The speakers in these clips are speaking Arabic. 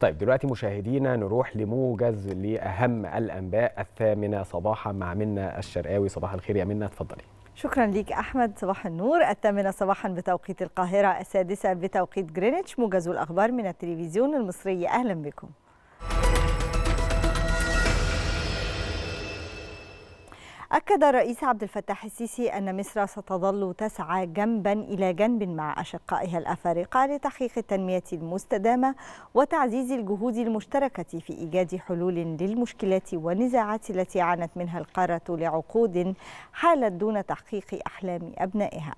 طيب دلوقتي مشاهدينا نروح لموجز لأهم الأنباء الثامنة صباحا مع منا الشرقاوي صباح الخير يا منا اتفضلي شكرا ليك احمد صباح النور الثامنه صباحا بتوقيت القاهره السادسه بتوقيت جرينتش موجز الاخبار من التلفزيون المصري اهلا بكم أكد الرئيس عبد الفتاح السيسي أن مصر ستظل تسعى جنبا إلى جنب مع أشقائها الأفارقة لتحقيق التنمية المستدامة وتعزيز الجهود المشتركة في إيجاد حلول للمشكلات والنزاعات التي عانت منها القارة لعقود حالت دون تحقيق أحلام أبنائها.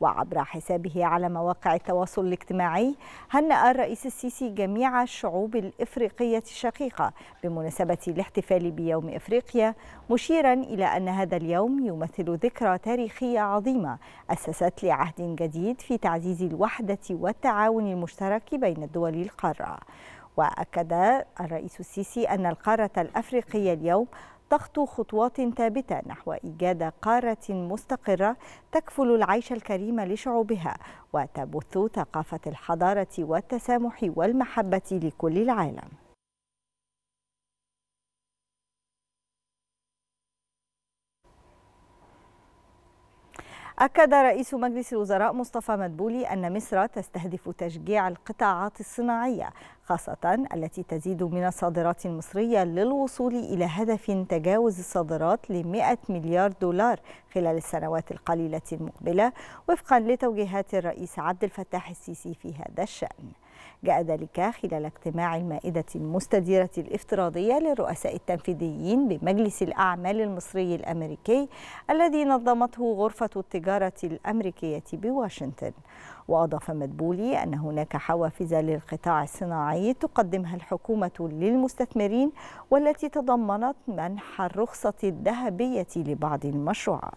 وعبر حسابه على مواقع التواصل الاجتماعي هنأ الرئيس السيسي جميع الشعوب الإفريقية الشقيقة بمناسبة الاحتفال بيوم إفريقيا مشيرا إلى أن هذا اليوم يمثل ذكرى تاريخية عظيمة أسست لعهد جديد في تعزيز الوحدة والتعاون المشترك بين الدول القارة وأكد الرئيس السيسي أن القارة الأفريقية اليوم تخطو خطوات ثابتة نحو إيجاد قارة مستقرة تكفل العيش الكريم لشعوبها وتبث ثقافة الحضارة والتسامح والمحبة لكل العالم أكد رئيس مجلس الوزراء مصطفى مدبولي أن مصر تستهدف تشجيع القطاعات الصناعية خاصة التي تزيد من الصادرات المصرية للوصول إلى هدف تجاوز الصادرات ل 100 مليار دولار خلال السنوات القليلة المقبلة وفقا لتوجيهات الرئيس عبد الفتاح السيسي في هذا الشأن جاء ذلك خلال اجتماع المائدة المستديرة الافتراضية للرؤساء التنفيذيين بمجلس الأعمال المصري الأمريكي الذي نظمته غرفة التجارة الأمريكية بواشنطن وأضاف مدبولي أن هناك حوافز للقطاع الصناعي تقدمها الحكومة للمستثمرين والتي تضمنت منح الرخصة الذهبية لبعض المشروعات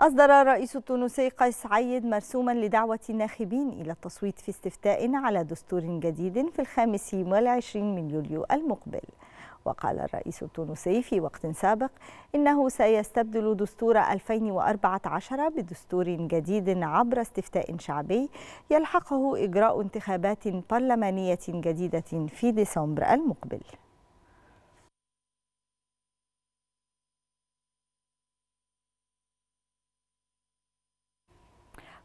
أصدر الرئيس التونسي قيس عيد مرسوما لدعوة الناخبين إلى التصويت في استفتاء على دستور جديد في الخامس والعشرين من يوليو المقبل وقال الرئيس التونسي في وقت سابق إنه سيستبدل دستور 2014 بدستور جديد عبر استفتاء شعبي يلحقه إجراء انتخابات برلمانية جديدة في ديسمبر المقبل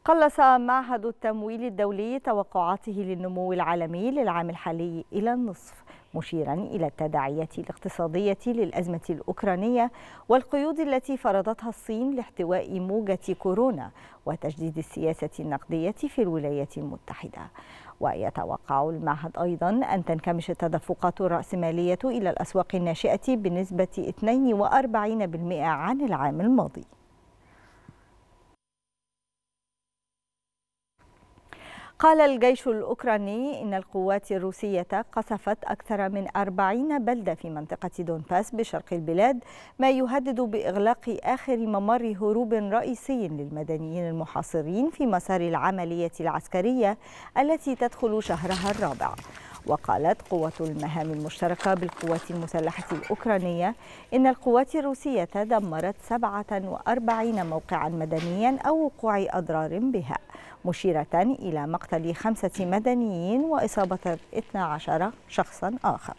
قلص معهد التمويل الدولي توقعاته للنمو العالمي للعام الحالي إلى النصف مشيرا إلى التداعيات الاقتصادية للأزمة الأوكرانية والقيود التي فرضتها الصين لاحتواء موجة كورونا وتجديد السياسة النقدية في الولايات المتحدة ويتوقع المعهد أيضا أن تنكمش التدفقات الرأسمالية إلى الأسواق الناشئة بنسبة 42% عن العام الماضي قال الجيش الأوكراني إن القوات الروسية قصفت أكثر من أربعين بلدة في منطقة دونباس بشرق البلاد ما يهدد بإغلاق آخر ممر هروب رئيسي للمدنيين المحاصرين في مسار العملية العسكرية التي تدخل شهرها الرابع وقالت قوة المهام المشتركة بالقوات المسلحة الأوكرانية إن القوات الروسية دمرت 47 موقعا مدنيا أو وقوع أضرار بها مشيرة إلى مقتل خمسة مدنيين وإصابة 12 شخصا آخر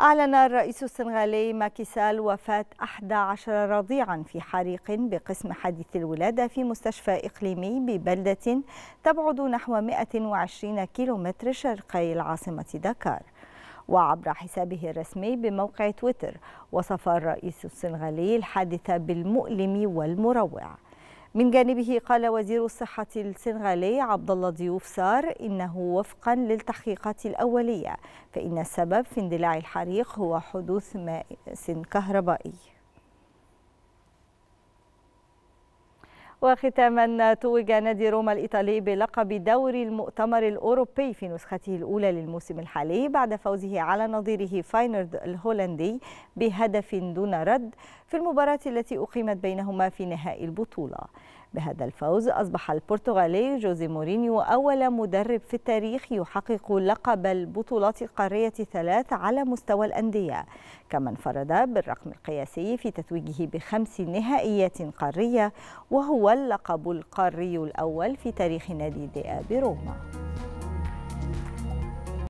أعلن الرئيس السنغالي ماكيسال وفاة 11 رضيعا في حريق بقسم حديث الولادة في مستشفى إقليمي ببلدة تبعد نحو 120 كيلومتر شرقي العاصمة دكار وعبر حسابه الرسمي بموقع تويتر وصف الرئيس السنغالي الحادثة بالمؤلم والمروع من جانبه قال وزير الصحة السنغالي عبد الله ضيوف سار إنه وفقا للتحقيقات الأولية فإن السبب في اندلاع الحريق هو حدوث ماء كهربائي وختاما توج نادي روما الإيطالي بلقب دوري المؤتمر الأوروبي في نسخته الأولى للموسم الحالي بعد فوزه على نظيره فاينرد الهولندي بهدف دون رد في المباراة التي أقيمت بينهما في نهائي البطولة بهذا الفوز أصبح البرتغالي جوزي مورينيو أول مدرب في التاريخ يحقق لقب البطولات القارية الثلاث على مستوى الأندية كما انفرد بالرقم القياسي في تتويجه بخمس نهائيات قارية وهو اللقب القاري الأول في تاريخ نادي دي روما